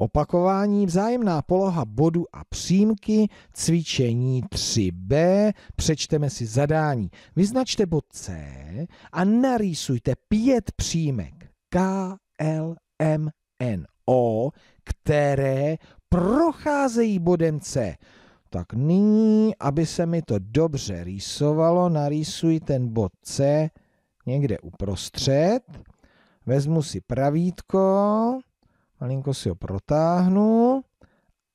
Opakování, vzájemná poloha bodu a přímky, cvičení 3b, přečteme si zadání. Vyznačte bod C a narýsujte pět přímek K, L, M, N, O, které procházejí bodem C. Tak nyní, aby se mi to dobře rýsovalo, narýsuj ten bod C někde uprostřed. Vezmu si pravítko Malinko si ho protáhnu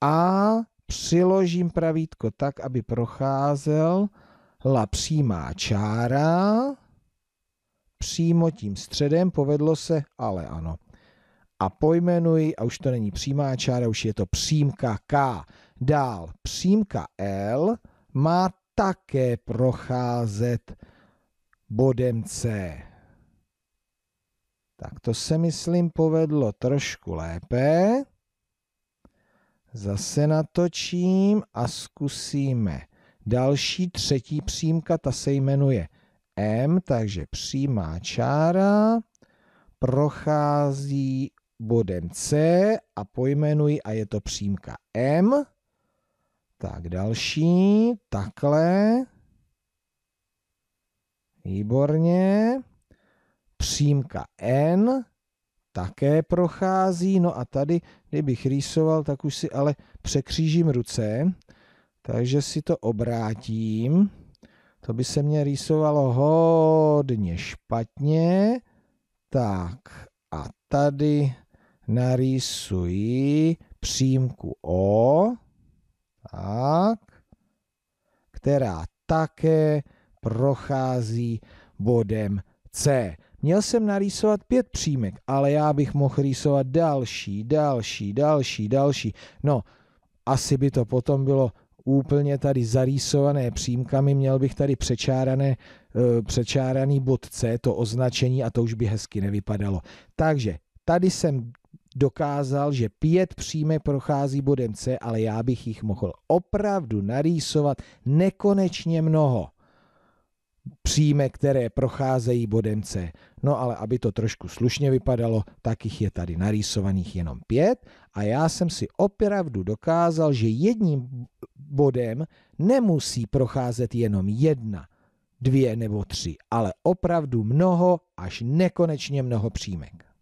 a přiložím pravítko tak, aby procházel la přímá čára přímo tím středem, povedlo se, ale ano. A pojmenuji, a už to není přímá čára, už je to přímka K. Dál, přímka L má také procházet bodem C. Tak to se, myslím, povedlo trošku lépe. Zase natočím a zkusíme další třetí přímka, ta se jmenuje M, takže přímá čára prochází bodem C a pojmenuji a je to přímka M. Tak další, takhle. Výborně přímka n také prochází. No a tady, kdybych rýsoval, tak už si ale překřížím ruce, takže si to obrátím. To by se mě rýsovalo hodně špatně. Tak a tady narýsuji přímku O, tak, která také prochází bodem C. Měl jsem narýsovat pět přímek, ale já bych mohl rýsovat další, další, další, další. No, asi by to potom bylo úplně tady zarýsované přímkami, měl bych tady přečárané, eh, přečáraný bod C, to označení a to už by hezky nevypadalo. Takže tady jsem dokázal, že pět přímek prochází bodem C, ale já bych jich mohl opravdu narýsovat nekonečně mnoho příjme, které procházejí bodem C. No ale aby to trošku slušně vypadalo, tak jich je tady narýsovaných jenom pět a já jsem si opravdu dokázal, že jedním bodem nemusí procházet jenom jedna, dvě nebo tři, ale opravdu mnoho až nekonečně mnoho příjmek.